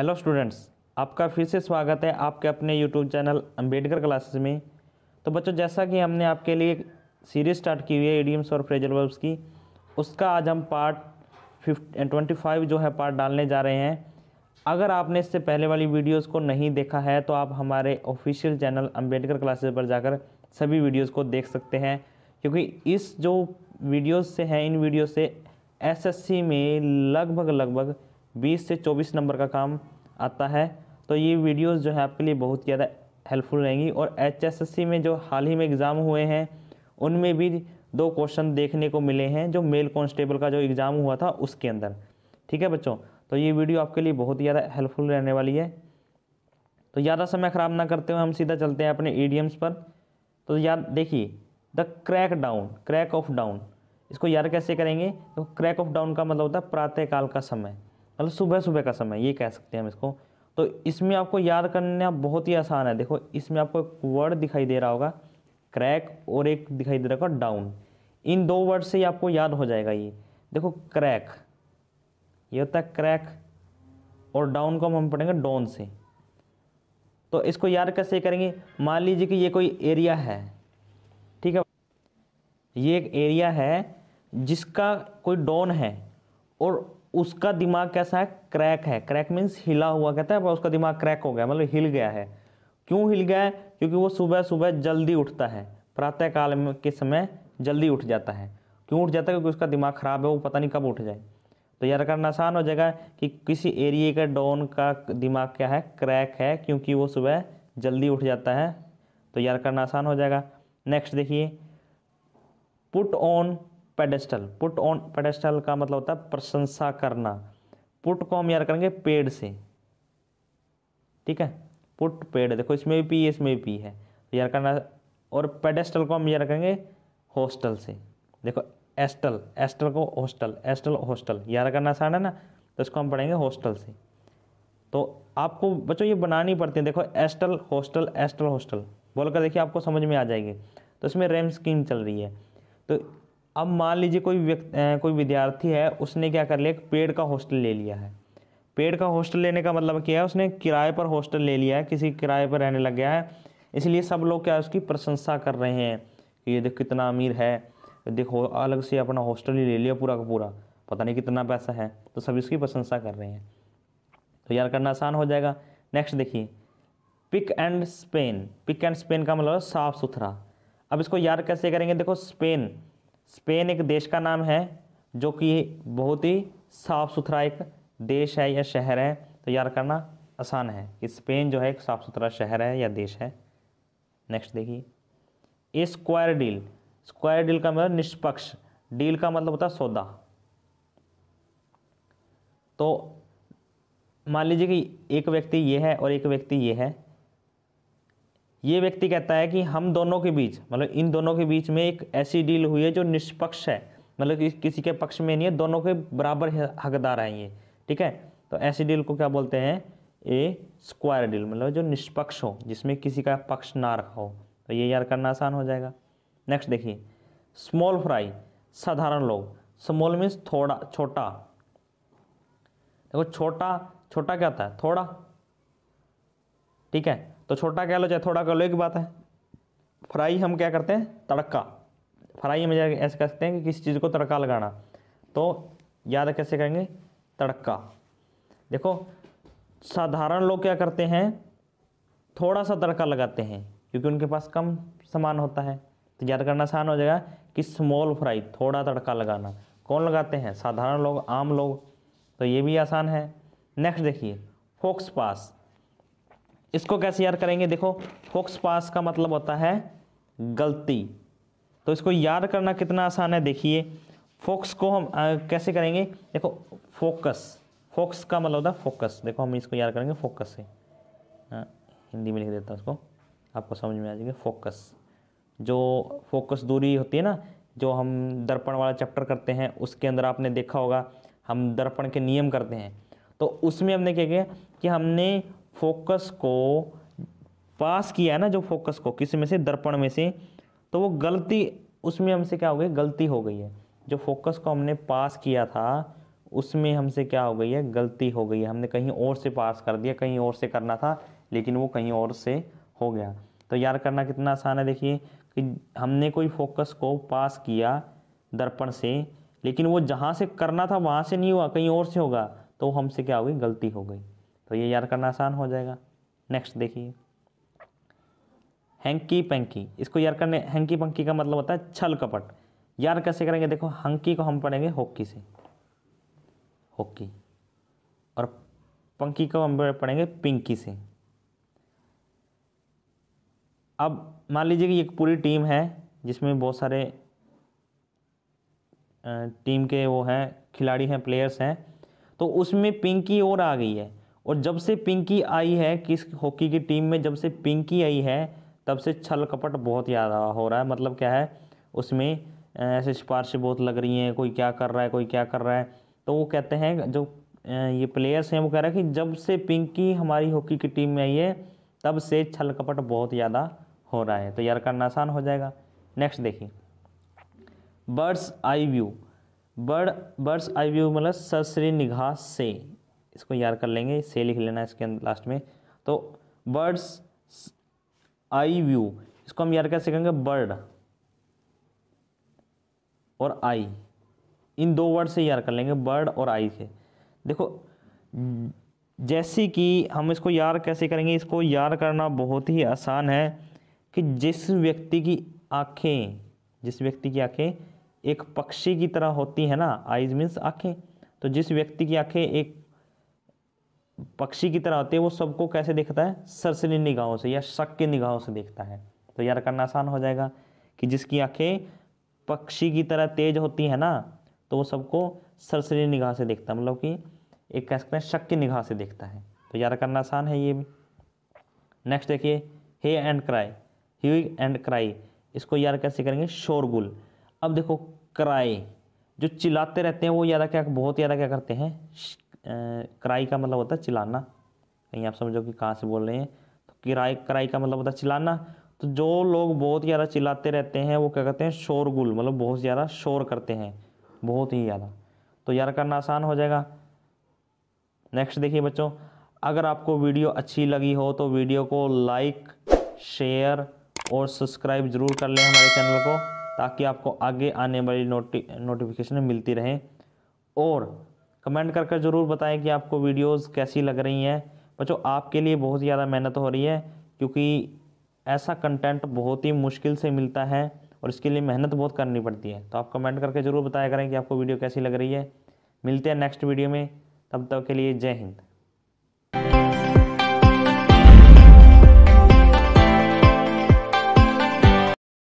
hello students आपका फिर से स्वागत है आपके अपने यूट्यूब चैनल अंबेडकर क्लासेस में तो बच्चों जैसा कि हमने आपके लिए सीरीज स्टार्ट की हुई है एडियम्स और फ्रेजल वर्ब्स की उसका आज हम पार्ट फिफ्ट ट्वेंटी फाइव जो है पार्ट डालने जा रहे हैं अगर आपने इससे पहले वाली वीडियोस को नहीं देखा है तो आप हमारे ऑफिशियल चैनल अम्बेडकर क्लासेज पर जाकर सभी वीडियोज़ को देख सकते हैं क्योंकि इस जो वीडियोज से हैं इन वीडियो से एस में लगभग लगभग बीस से चौबीस नंबर का काम आता है तो ये वीडियोस जो है आपके लिए बहुत ज़्यादा हेल्पफुल रहेंगी और एचएसएससी में जो हाल ही में एग्ज़ाम हुए हैं उनमें भी दो क्वेश्चन देखने को मिले हैं जो मेल कॉन्स्टेबल का जो एग्ज़ाम हुआ था उसके अंदर ठीक है बच्चों तो ये वीडियो आपके लिए बहुत ज़्यादा हेल्पफुल रहने वाली है तो ज़्यादा समय ख़राब ना करते हुए हम सीधा चलते हैं अपने ई पर तो याद देखिए the crack down crack of down इसको याद कैसे करेंगे तो क्रैक ऑफ डाउन का मतलब होता है प्रातःकाल का समय मतलब सुबह सुबह का समय ये कह सकते हैं हम इसको तो इसमें आपको याद करना बहुत ही आसान है देखो इसमें आपको एक वर्ड दिखाई दे रहा होगा क्रैक और एक दिखाई दे रहा होगा डाउन इन दो वर्ड से ही आपको याद हो जाएगा ये देखो क्रैक ये होता है क्रैक और डाउन को हम पढ़ेंगे डॉन से तो इसको याद कैसे करेंगे मान लीजिए कि ये कोई एरिया है ठीक है ये एक एरिया है जिसका कोई डॉन है और उसका दिमाग कैसा है क्रैक है क्रैक मीन्स हिला हुआ कहता है उसका दिमाग क्रैक हो गया मतलब हिल गया है क्यों हिल गया है क्योंकि वो सुबह सुबह जल्दी उठता है प्रातःकाल में के समय जल्दी उठ जाता है क्यों उठ जाता है क्योंकि उसका दिमाग ख़राब है वो पता नहीं कब उठ जाए तो याद करना आसान हो जाएगा कि किसी एरिए का डॉन का दिमाग क्या है क्रैक है क्योंकि वो सुबह जल्दी उठ जाता है तो यार करना आसान हो जाएगा नेक्स्ट देखिए put on pedestal put on pedestal का मतलब होता है प्रशंसा करना पुट को हम यार करेंगे पेड़ से ठीक है पुट पेड़ देखो इसमें भी पी इसमें भी पी है तो यार करना और पेडेस्टल को हम यार करेंगे हॉस्टल से देखो एस्टल एस्टल को हॉस्टल एस्टल हॉस्टल यार करना आसान है ना तो इसको हम पढ़ेंगे हॉस्टल से तो आपको बच्चों ये बनानी पड़ती है देखो एस्टल हॉस्टल एस्टल हॉस्टल बोलकर देखिए आपको समझ में आ जाएगी तो इसमें रैम स्कीम चल रही है तो अब मान लीजिए कोई व्यक्ति कोई विद्यार्थी है उसने क्या कर लिया एक पेड़ का हॉस्टल ले लिया है पेड़ का हॉस्टल लेने का मतलब क्या है उसने किराए पर हॉस्टल ले लिया है किसी किराए पर रहने लग गया है इसलिए सब लोग क्या उसकी प्रशंसा कर रहे हैं कि ये देख कितना अमीर है देखो अलग से अपना हॉस्टल ही ले लिया पूरा का पूरा पता नहीं कितना पैसा है तो सब इसकी प्रशंसा कर रहे हैं तो यार करना आसान हो जाएगा नेक्स्ट देखिए spick and span spick and span का मतलब साफ़ सुथरा अब इसको याद कैसे करेंगे देखो स्पेन स्पेन एक देश का नाम है जो कि बहुत ही साफ़ सुथरा एक देश है या शहर है तो याद करना आसान है कि स्पेन जो है एक साफ़ सुथरा शहर है या देश है नेक्स्ट देखिए स्क्वायर डील स्क्वायर डील का मतलब निष्पक्ष डील का मतलब होता है सौदा तो मान लीजिए कि एक व्यक्ति ये है और एक व्यक्ति ये है ये व्यक्ति कहता है कि हम दोनों के बीच मतलब इन दोनों के बीच में एक ऐसी डील हुई है जो निष्पक्ष है मतलब कि किसी के पक्ष में नहीं है दोनों के बराबर हकदार है ये ठीक है तो ऐसी डील को क्या बोलते हैं ए स्क्वायर डील मतलब जो निष्पक्ष हो जिसमें किसी का पक्ष ना रखा हो तो ये याद करना आसान हो जाएगा नेक्स्ट देखिए स्मॉल फ्राई साधारण लोग स्मॉल मीन्स थोड़ा छोटा देखो छोटा छोटा क्या है थोड़ा ठीक है तो छोटा कह लो चाहे थोड़ा कह लो एक बात है फ्राई हम क्या करते हैं तड़का फ्राई हम ऐसे सकते हैं कि किसी चीज़ को तड़का लगाना तो याद कैसे कहेंगे तड़का देखो साधारण लोग क्या करते हैं थोड़ा सा तड़का लगाते हैं क्योंकि उनके पास कम सामान होता है तो याद करना आसान हो जाएगा कि स्मॉल फ्राई थोड़ा तड़का लगाना कौन लगाते हैं साधारण लोग आम लोग तो ये भी आसान है नेक्स्ट देखिए फोक्स पास इसको कैसे याद करेंगे देखो फोक्स पास का मतलब होता है गलती तो इसको याद करना कितना आसान है देखिए फोक्स को हम आ, कैसे करेंगे देखो फोकस फोक्स का मतलब होता है फोकस देखो हम इसको याद करेंगे फोकस से आ, हिंदी में लिख देता हूँ उसको आपको समझ में आ जाएगी फोकस जो फोकस दूरी होती है ना जो हम दर्पण वाला चैप्टर करते हैं उसके अंदर आपने देखा होगा हम दर्पण के नियम करते हैं तो उसमें हमने क्या किया कि हमने फोकस को पास किया है ना जो फोकस को किस में से दर्पण में से तो वो गलती उसमें हमसे क्या हो गई गलती हो गई है जो फोकस को हमने पास किया था उसमें हमसे क्या हो गई है गलती हो गई है हमने कहीं और से पास कर दिया कहीं और से करना था लेकिन वो कहीं और से हो गया तो याद करना कितना आसान है देखिए कि हमने कोई फोकस को पास किया दर्पण से लेकिन वो जहाँ से करना था वहाँ से नहीं हुआ कहीं और से होगा तो हमसे क्या हो गई गलती हो गई तो ये याद करना आसान हो जाएगा नेक्स्ट देखिए हैंकी पंकी इसको याद करने हैंकी पंकी का मतलब होता है छल कपट याद कैसे करेंगे देखो हंकी को हम पढ़ेंगे हॉकी से हॉकी और पंकी को हम पढ़ेंगे पिंकी से अब मान लीजिए कि एक पूरी टीम है जिसमें बहुत सारे टीम के वो हैं खिलाड़ी हैं प्लेयर्स हैं तो उसमें पिंकी और आ गई है और जब से पिंकी आई है किस हॉकी की टीम में जब से पिंकी आई है तब से छल कपट बहुत ज़्यादा हो रहा है मतलब क्या है उसमें ऐसे सिफारिश बहुत लग रही हैं कोई क्या कर रहा है कोई क्या कर रहा है तो वो कहते हैं जो ये प्लेयर्स हैं वो कह रहे हैं कि जब से पिंकी हमारी हॉकी की टीम में आई है तब से छल कपट बहुत ज़्यादा हो रहा है तो यार करना आसान हो जाएगा नेक्स्ट देखिए bird's eye view bird bird's eye view मतलब सरसरी निगाह से इसको याद कर लेंगे से लिख लेना इसके लास्ट में तो बर्ड्स आई व्यू इसको हम याद कैसे सकेंगे बर्ड और आई इन दो वर्ड से याद कर लेंगे बर्ड और आई से देखो जैसे कि हम इसको यार कैसे करेंगे इसको याद करना बहुत ही आसान है कि जिस व्यक्ति की आँखें जिस व्यक्ति की आँखें एक पक्षी की तरह होती है ना आईज मीन्स आँखें तो जिस व्यक्ति की आँखें एक पक्षी की तरह होते हैं वो सबको कैसे देखता है सरसरी निगाहों से या शक की निगाहों से देखता है तो यार करना आसान हो जाएगा कि जिसकी आंखें पक्षी की तरह तेज होती है ना तो वो सबको सरसरी निगाह से देखता है मतलब कि एक कह सकते हैं शक की निगाह से देखता है तो याद करना आसान है ये भी नेक्स्ट देखिए hue and cry hue and cry इसको यार कैसे करेंगे शोरगुल अब देखो क्राई जो चिल्लाते रहते हैं वो ज़्यादा क्या बहुत ज़्यादा क्या करते हैं क्राई का मतलब होता है चिल्लाना कहीं आप समझो कि कहाँ से बोल रहे हैं तो किराए क्राई का मतलब होता है चिल्लाना तो जो लोग बहुत ज़्यादा चिल्लाते रहते हैं वो क्या कहते हैं शोरगुल मतलब बहुत ज़्यादा शोर करते हैं बहुत ही ज़्यादा तो यार करना आसान हो जाएगा नेक्स्ट देखिए बच्चों अगर आपको वीडियो अच्छी लगी हो तो वीडियो को लाइक शेयर और सब्सक्राइब जरूर कर लें हमारे चैनल को ताकि आपको आगे आने वाली नोटि नोटिफिकेशन मिलती रहें और कमेंट करके ज़रूर बताएं कि आपको वीडियोस कैसी लग रही हैं बच्चों आपके लिए बहुत ज़्यादा मेहनत हो रही है क्योंकि ऐसा कंटेंट बहुत ही मुश्किल से मिलता है और इसके लिए मेहनत बहुत करनी पड़ती है तो आप कमेंट करके ज़रूर बताया करें कि आपको वीडियो कैसी लग रही है मिलते हैं नेक्स्ट वीडियो में तब तक के लिए जय हिंद